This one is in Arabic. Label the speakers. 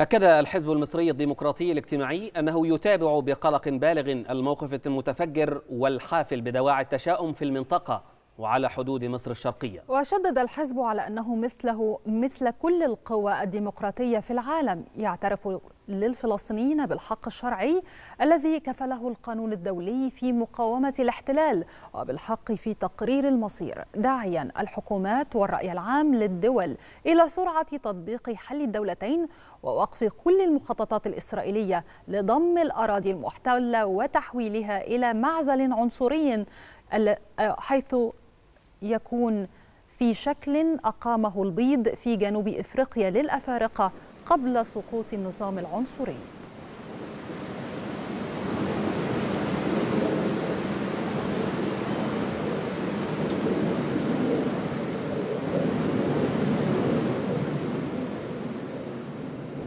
Speaker 1: أكد الحزب المصري الديمقراطي الاجتماعي أنه يتابع بقلق بالغ الموقف المتفجر والحافل بدواعي التشاؤم في المنطقة وعلى حدود مصر الشرقية
Speaker 2: وشدد الحزب على أنه مثله مثل كل القوى الديمقراطية في العالم يعترف للفلسطينيين بالحق الشرعي الذي كفله القانون الدولي في مقاومة الاحتلال وبالحق في تقرير المصير داعيا الحكومات والرأي العام للدول إلى سرعة تطبيق حل الدولتين ووقف كل المخططات الإسرائيلية لضم الأراضي المحتلة وتحويلها إلى معزل عنصري حيث يكون في شكل أقامه البيض في جنوب إفريقيا للأفارقة قبل سقوط النظام العنصري